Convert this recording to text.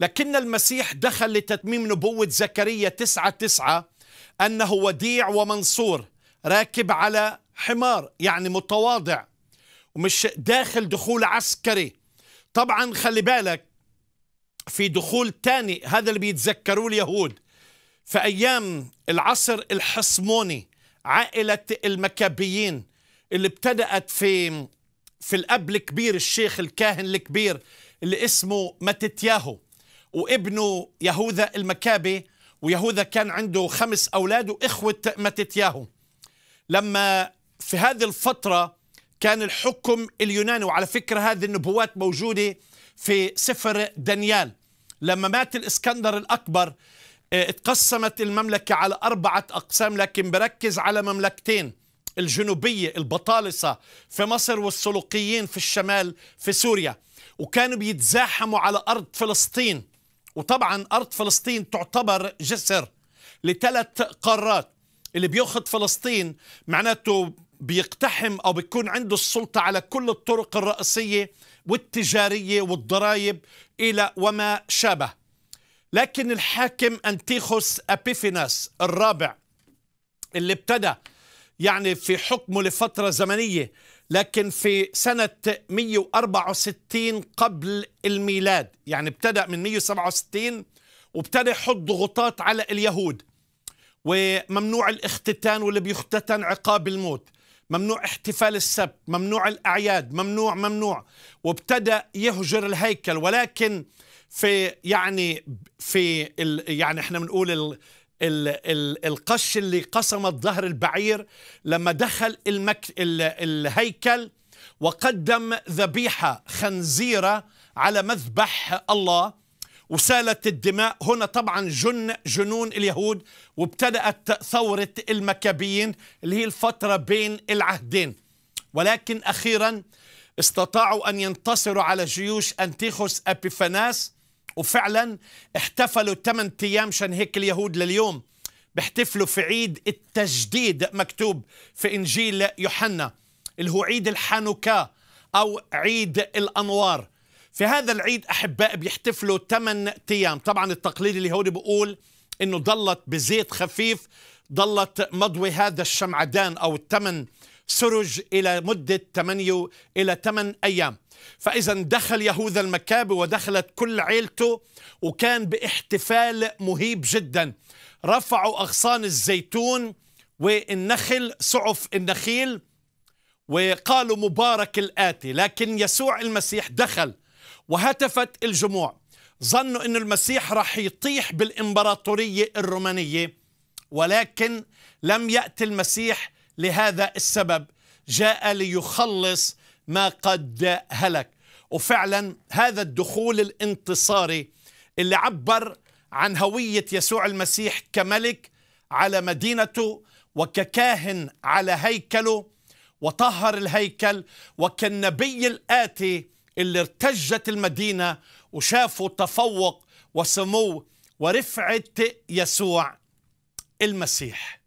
لكن المسيح دخل لتتميم نبوة زكريا تسعة تسعة أنه وديع ومنصور راكب على حمار يعني متواضع ومش داخل دخول عسكري طبعا خلي بالك في دخول تاني هذا اللي بيتذكروه اليهود في أيام العصر الحصموني عائلة المكابيين اللي ابتدأت في في الأب الكبير الشيخ الكاهن الكبير اللي اسمه متتياهو وابنه يهوذا المكابي ويهوذا كان عنده خمس أولاد وإخوة متتياهو لما في هذه الفترة كان الحكم اليوناني وعلى فكرة هذه النبوات موجودة في سفر دانيال لما مات الإسكندر الأكبر آه، اتقسمت المملكة على أربعة أقسام لكن بركز على مملكتين الجنوبية البطالسة في مصر والسلوقيين في الشمال في سوريا وكانوا بيتزاحموا على أرض فلسطين وطبعا أرض فلسطين تعتبر جسر لثلاث قارات اللي بياخذ فلسطين معناته بيقتحم أو بيكون عنده السلطة على كل الطرق الرئيسية والتجارية والضرائب إلى وما شابه لكن الحاكم أنتيخوس أبيفيناس الرابع اللي ابتدى يعني في حكمه لفترة زمنية لكن في سنة 164 قبل الميلاد يعني ابتدأ من 167 وابتدى يحط ضغوطات على اليهود وممنوع الاختتان واللي بيختتن عقاب الموت ممنوع احتفال السبت ممنوع الأعياد ممنوع ممنوع وابتدأ يهجر الهيكل ولكن في يعني في ال يعني احنا بنقول القش اللي قسمت ظهر البعير لما دخل المك... الهيكل وقدم ذبيحة خنزيرة على مذبح الله وسالت الدماء هنا طبعا جن جنون اليهود وابتدأت ثورة المكابيين اللي هي الفترة بين العهدين ولكن أخيرا استطاعوا أن ينتصروا على جيوش أنتيخوس أبيفاناس وفعلا احتفلوا 8 ايام شان هيك اليهود لليوم بيحتفلوا في عيد التجديد مكتوب في انجيل يوحنا اللي هو عيد الحانوكا او عيد الانوار في هذا العيد احباء بيحتفلوا 8 ايام طبعا التقليد اليهودي بيقول انه ضلت بزيت خفيف ضلت مضوي هذا الشمعدان او الثمن سرج إلى مدة 8 إلى 8 أيام فإذا دخل يهوذا المكابي ودخلت كل عيلته وكان باحتفال مهيب جدا رفعوا أغصان الزيتون والنخل سعف النخيل وقالوا مبارك الآتي لكن يسوع المسيح دخل وهتفت الجموع ظنوا أن المسيح راح يطيح بالإمبراطورية الرومانية ولكن لم يأتي المسيح لهذا السبب جاء ليخلص ما قد هلك وفعلا هذا الدخول الانتصاري اللي عبر عن هوية يسوع المسيح كملك على مدينته وككاهن على هيكله وطهر الهيكل وكالنبي الآتي اللي ارتجت المدينة وشافوا تفوق وسمو ورفعة يسوع المسيح